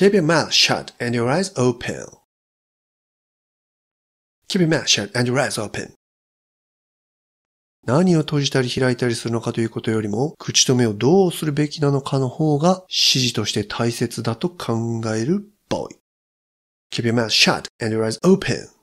Keep your mouth shut and your eyes open. Keep your mouth shut and your eyes open. 何を閉じたり開いたりするのかということよりも、口止めをどうするべきなのかの方が指示として大切だと考える boy. Keep your mouth shut and your eyes open.